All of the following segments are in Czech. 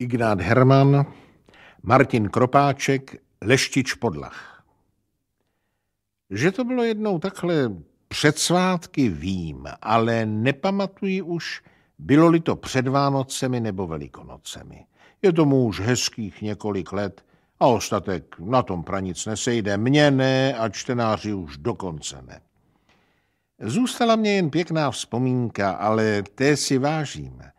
Ignát Herman, Martin Kropáček, Leštič Podlach. Že to bylo jednou takhle před svátky vím, ale nepamatuji už, bylo-li to před Vánocemi nebo Velikonocemi. Je tomu už hezkých několik let a ostatek na tom pranic nesejde. Mně ne a čtenáři už dokonce ne. Zůstala mě jen pěkná vzpomínka, ale té si vážím –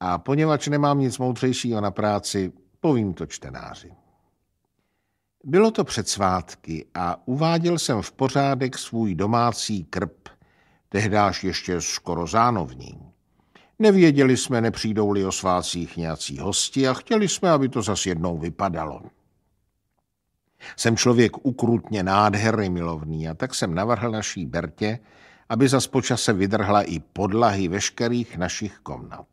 a poněvadž nemám nic moudřejšího na práci, povím to čtenáři. Bylo to před svátky a uváděl jsem v pořádek svůj domácí krb, tehdáž ještě skoro zánovní. Nevěděli jsme, nepřijdou-li o svácích nějací hosti a chtěli jsme, aby to zas jednou vypadalo. Jsem člověk ukrutně nádherný milovný a tak jsem navrhl naší Bertě, aby zas počase vydrhla i podlahy veškerých našich komnat.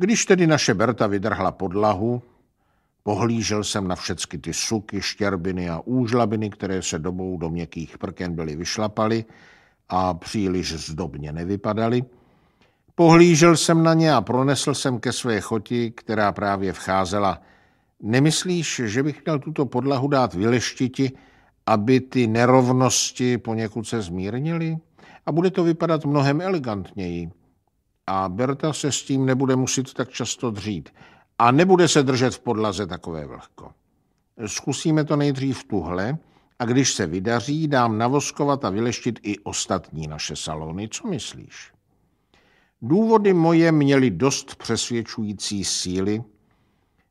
Když tedy naše Berta vydrhla podlahu, pohlížel jsem na všechny ty suky, štěrbiny a úžlabiny, které se dobou do měkkých prken byly vyšlapaly a příliš zdobně nevypadaly. Pohlížel jsem na ně a pronesl jsem ke své choti, která právě vcházela. Nemyslíš, že bych měl tuto podlahu dát vyleštiti, aby ty nerovnosti poněkud se zmírnily? A bude to vypadat mnohem elegantněji a Berta se s tím nebude muset tak často dřít a nebude se držet v podlaze takové vlhko. Zkusíme to nejdřív tuhle a když se vydaří, dám navoskovat a vyleštit i ostatní naše salony. Co myslíš? Důvody moje měly dost přesvědčující síly.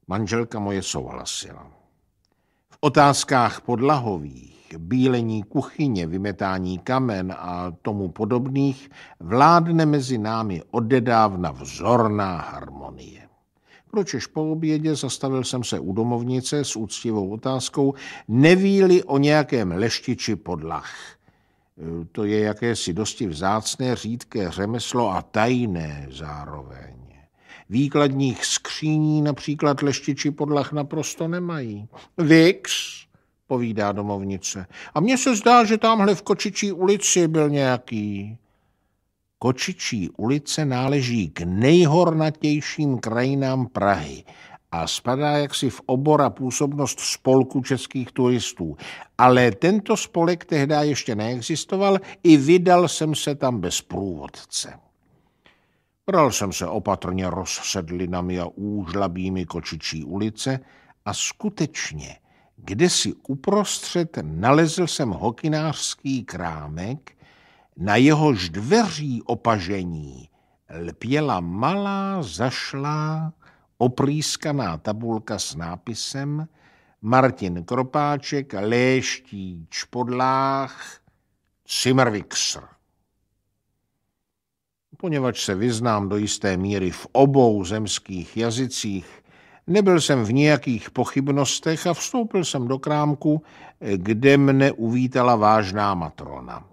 Manželka moje souhlasila. V otázkách podlahových bílení kuchyně, vymetání kamen a tomu podobných, vládne mezi námi odedávna vzorná harmonie. Pročež po obědě zastavil jsem se u domovnice s úctivou otázkou, nevíli o nějakém leštiči podlach. E, to je jakési dosti vzácné řídké řemeslo a tajné zároveň. Výkladních skříní například leštiči podlah naprosto nemají. Vix, povídá domovnice. A mně se zdá, že tamhle v Kočičí ulici byl nějaký. Kočičí ulice náleží k nejhornatějším krajinám Prahy a spadá jaksi v obora působnost spolku českých turistů. Ale tento spolek tehdy ještě neexistoval, i vydal jsem se tam bez průvodce. Bral jsem se opatrně rozsedlinami a úžlabými kočičí ulice a skutečně – kde si uprostřed nalezl jsem hokinářský krámek, na jehož dveří opažení lpěla malá, zašlá, oprýskaná tabulka s nápisem Martin Kropáček, léští čpodlách Cimrvixr. Poněvadž se vyznám do jisté míry v obou zemských jazycích, Nebyl jsem v nějakých pochybnostech a vstoupil jsem do krámku, kde mne uvítala vážná matrona.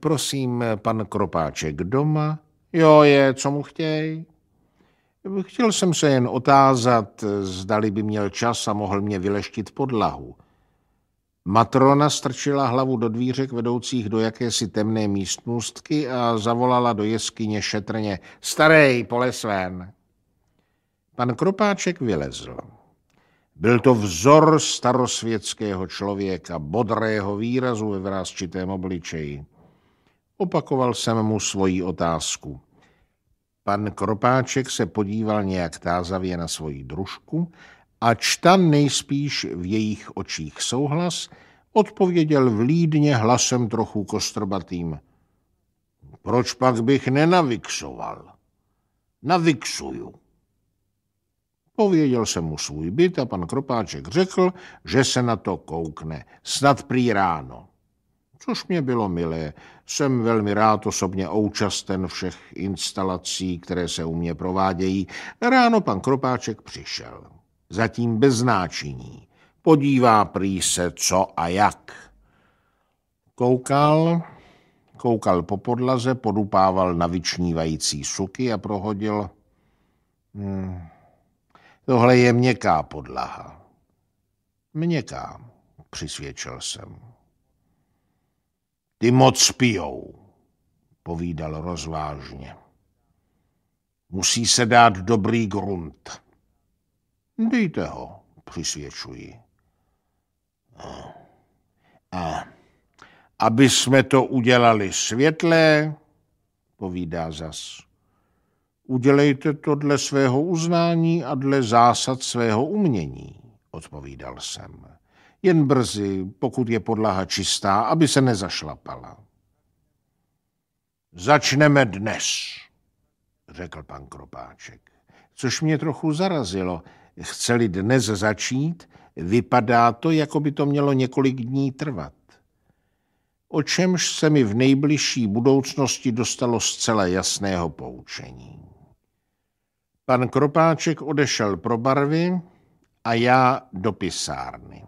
Prosím, pan Kropáček doma? Jo, je, co mu chtěj? Chtěl jsem se jen otázat, zdali by měl čas a mohl mě vyleštit podlahu. Matrona strčila hlavu do dvířek vedoucích do jakési temné místnostky a zavolala do jeskyně šetrně. Starej, polesven! ven. Pan Kropáček vylezl. Byl to vzor starosvětského člověka, bodrého výrazu ve vrázčitém obličeji. Opakoval jsem mu svoji otázku. Pan Kropáček se podíval nějak tázavě na svoji družku a čtan nejspíš v jejich očích souhlas odpověděl vlídně hlasem trochu kostrbatým. Proč pak bych nenavixoval? Navixuju. Pověděl jsem mu svůj byt a pan Kropáček řekl, že se na to koukne, snad prý ráno. Což mě bylo milé, jsem velmi rád osobně účasten všech instalací, které se u mě provádějí. Ráno pan Kropáček přišel, zatím bez náčiní. Podívá prý se, co a jak. Koukal, koukal po podlaze, podupával na vyčnívající suky a prohodil... Hmm, Tohle je měkká podlaha. Měkká, přisvědčil jsem. Ty moc pijou, povídal rozvážně. Musí se dát dobrý grunt. Dejte ho, přisvědčuji. A, eh, eh, aby jsme to udělali světlé, povídá zas. Udělejte to dle svého uznání a dle zásad svého umění, odpovídal jsem. Jen brzy, pokud je podlaha čistá, aby se nezašlapala. Začneme dnes, řekl pan Kropáček, což mě trochu zarazilo. Chceli dnes začít, vypadá to, jako by to mělo několik dní trvat. O čemž se mi v nejbližší budoucnosti dostalo zcela jasného poučení. Pan Kropáček odešel pro barvy a já do pisárny.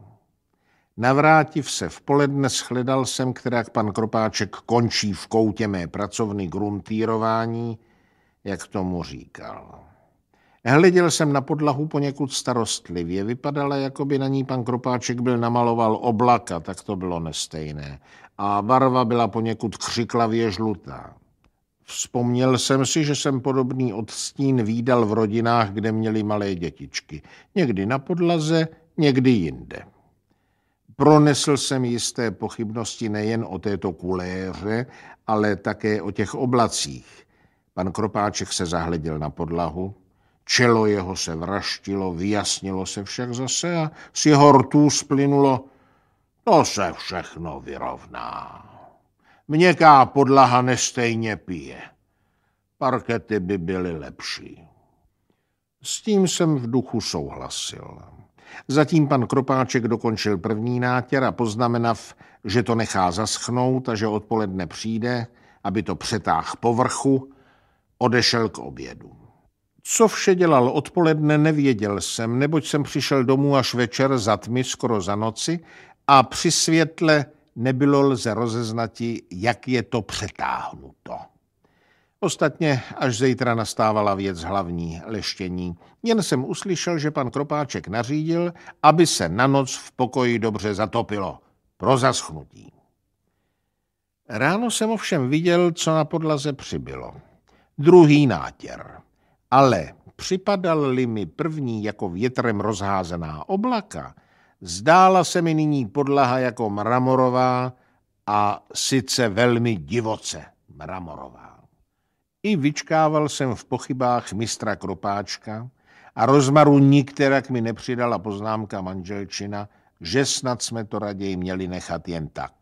Navrátiv se v poledne shledal jsem, kterak pan Kropáček končí v koutě mé pracovny gruntýrování, jak tomu říkal. Hleděl jsem na podlahu poněkud starostlivě, vypadala, jako by na ní pan Kropáček byl namaloval oblaka, tak to bylo nestejné. A barva byla poněkud křiklavě žlutá. Vzpomněl jsem si, že jsem podobný odstín výdal v rodinách, kde měli malé dětičky. Někdy na podlaze, někdy jinde. Pronesl jsem jisté pochybnosti nejen o této kuléře, ale také o těch oblacích. Pan Kropáček se zahleděl na podlahu, čelo jeho se vraštilo, vyjasnilo se však zase a z jeho rtů splynulo, to se všechno vyrovná. Měkká podlaha nestejně pije. Parkety by byly lepší. S tím jsem v duchu souhlasil. Zatím pan Kropáček dokončil první nátěr a poznamenav, že to nechá zaschnout a že odpoledne přijde, aby to přetáh povrchu, odešel k obědu. Co vše dělal odpoledne, nevěděl jsem, neboť jsem přišel domů až večer za tmy skoro za noci a při světle nebylo lze rozeznati, jak je to přetáhnuto. Ostatně až zítra nastávala věc hlavní, leštění. Jen jsem uslyšel, že pan Kropáček nařídil, aby se na noc v pokoji dobře zatopilo. Pro zaschnutí. Ráno jsem ovšem viděl, co na podlaze přibylo. Druhý nátěr. Ale připadal-li mi první jako větrem rozházená oblaka – Zdála se mi nyní podlaha jako mramorová a sice velmi divoce mramorová. I vyčkával jsem v pochybách mistra Kropáčka a rozmaru nikterak mi nepřidala poznámka manželčina, že snad jsme to raději měli nechat jen tak,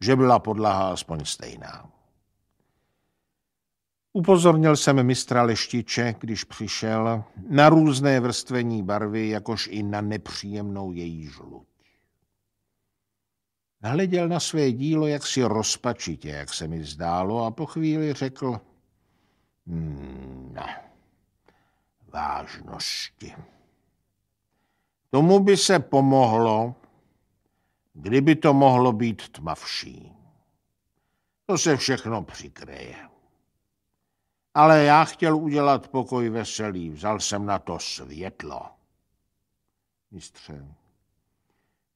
že byla podlaha aspoň stejná. Upozornil jsem mistra leštiče, když přišel, na různé vrstvení barvy, jakož i na nepříjemnou její žluť. Nahleděl na své dílo jaksi rozpačitě, jak se mi zdálo, a po chvíli řekl, hmm, no, vážnosti. Tomu by se pomohlo, kdyby to mohlo být tmavší. To se všechno přikryje ale já chtěl udělat pokoj veselý, vzal jsem na to světlo. Mistře,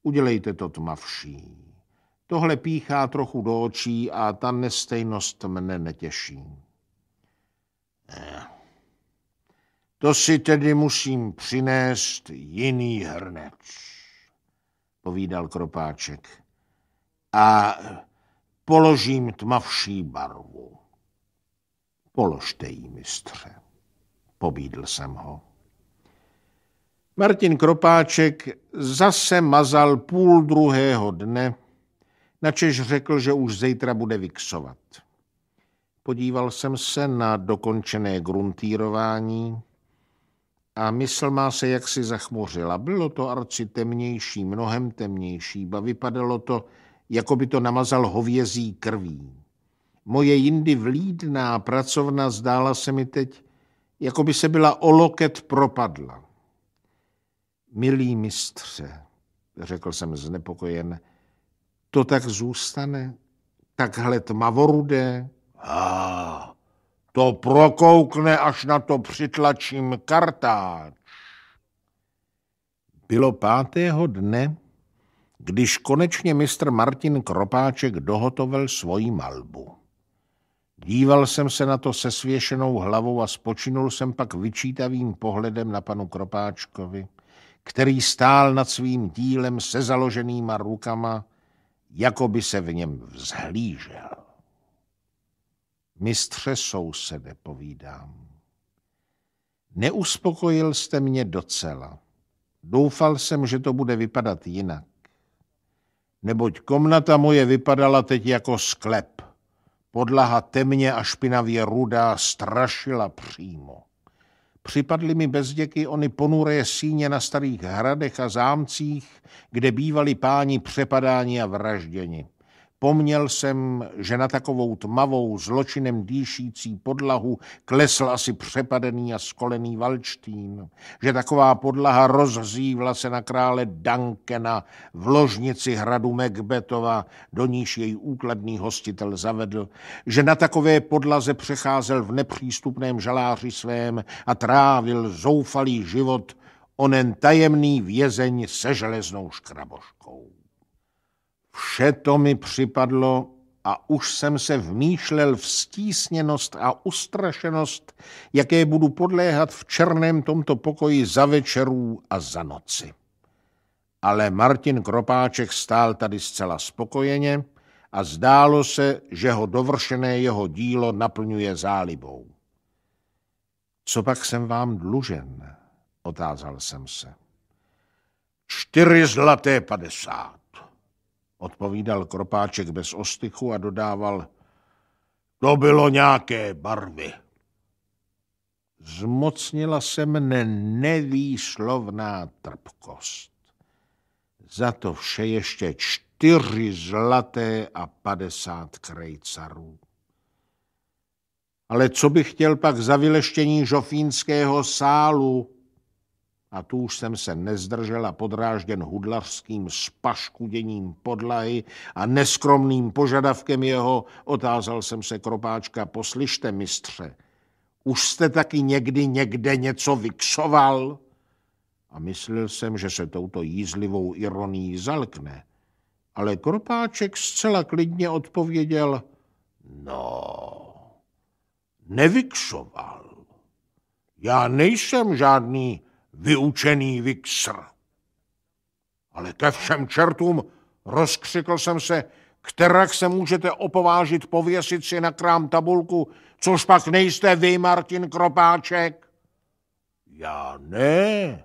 udělejte to tmavší. Tohle píchá trochu do očí a ta nestejnost mne netěší. To si tedy musím přinést jiný hrnec, povídal kropáček. A položím tmavší barvu. Položte jí, mistře, pobídl jsem ho. Martin Kropáček zase mazal půl druhého dne, načež řekl, že už zítra bude vyksovat. Podíval jsem se na dokončené gruntírování a mysl má se jaksi zachmořila. Bylo to arci temnější, mnohem temnější, ba vypadalo to, jako by to namazal hovězí krví. Moje jindy vlídná pracovna zdála se mi teď, jako by se byla o loket propadla. Milý mistře, řekl jsem znepokojen, to tak zůstane, takhle tmavorudé. A to prokoukne, až na to přitlačím kartáč. Bylo pátého dne, když konečně mistr Martin Kropáček dohotovil svoji malbu. Díval jsem se na to se svěšenou hlavou a spočinul jsem pak vyčítavým pohledem na panu Kropáčkovi, který stál nad svým dílem se založenýma rukama, jako by se v něm vzhlížel. Mistře sousede, povídám. Neuspokojil jste mě docela. Doufal jsem, že to bude vypadat jinak. Neboť komnata moje vypadala teď jako sklep. Podlaha temně a špinavě rudá strašila přímo. Připadly mi bezděky ony ponuré síně na starých hradech a zámcích, kde bývali páni přepadáni a vražděni. Poměl jsem, že na takovou tmavou, zločinem dýšící podlahu klesl asi přepadený a skolený valčtín, že taková podlaha rozhřívla se na krále Dankena v ložnici hradu Macbethova, do níž jej úkladný hostitel zavedl, že na takové podlaze přecházel v nepřístupném žaláři svém a trávil zoufalý život onen tajemný vězeň se železnou škraboškou. Vše to mi připadlo a už jsem se vmýšlel v stísněnost a ustrašenost, jaké budu podléhat v černém tomto pokoji za večerů a za noci. Ale Martin Kropáček stál tady zcela spokojeně a zdálo se, že ho dovršené jeho dílo naplňuje zálibou. Co pak jsem vám dlužen? Otázal jsem se. Čtyři zlaté padesát odpovídal Kropáček bez ostychu a dodával, to bylo nějaké barvy. Zmocnila se mne nevýslovná trpkost. Za to vše ještě čtyři zlaté a padesát krejcarů. Ale co bych chtěl pak za vyleštění žofínského sálu? a tu už jsem se nezdržel a podrážděn hudlařským spaškuděním podlahy a neskromným požadavkem jeho, otázal jsem se kropáčka, poslyšte mistře, už jste taky někdy někde něco vyksoval? A myslel jsem, že se touto jízlivou ironií zalkne. Ale kropáček zcela klidně odpověděl, no, nevyksoval. Já nejsem žádný vyučený vixr. Ale ke všem čertům rozkřikl jsem se, kterak se můžete opovážit pověsit si na krám tabulku, což pak nejste vy, Martin Kropáček. Já ne,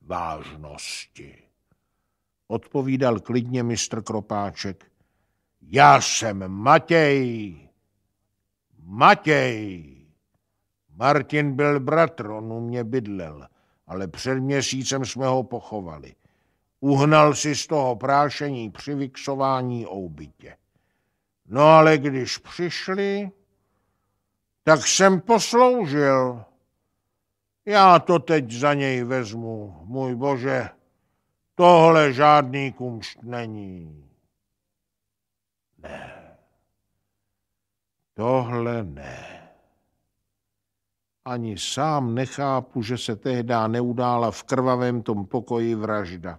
vážnosti, odpovídal klidně mistr Kropáček. Já jsem Matěj. Matěj. Martin byl bratr, on u mě bydlel ale před měsícem jsme ho pochovali. Uhnal si z toho prášení při vyksování oubytě. No ale když přišli, tak jsem posloužil. Já to teď za něj vezmu, můj bože, tohle žádný kumšt není. Ne, tohle ne. Ani sám nechápu, že se tehdy neudála v krvavém tom pokoji vražda.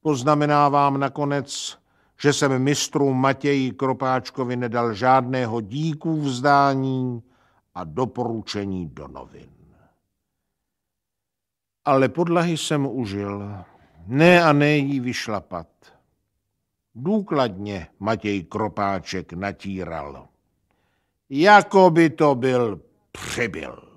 Poznamenávám nakonec, že jsem mistru Matěji Kropáčkovi nedal žádného díku vzdání a doporučení do novin. Ale podlahy jsem užil, ne a ne jí vyšlapat. Důkladně Matěj Kropáček natíral. Jako by to byl přibyl.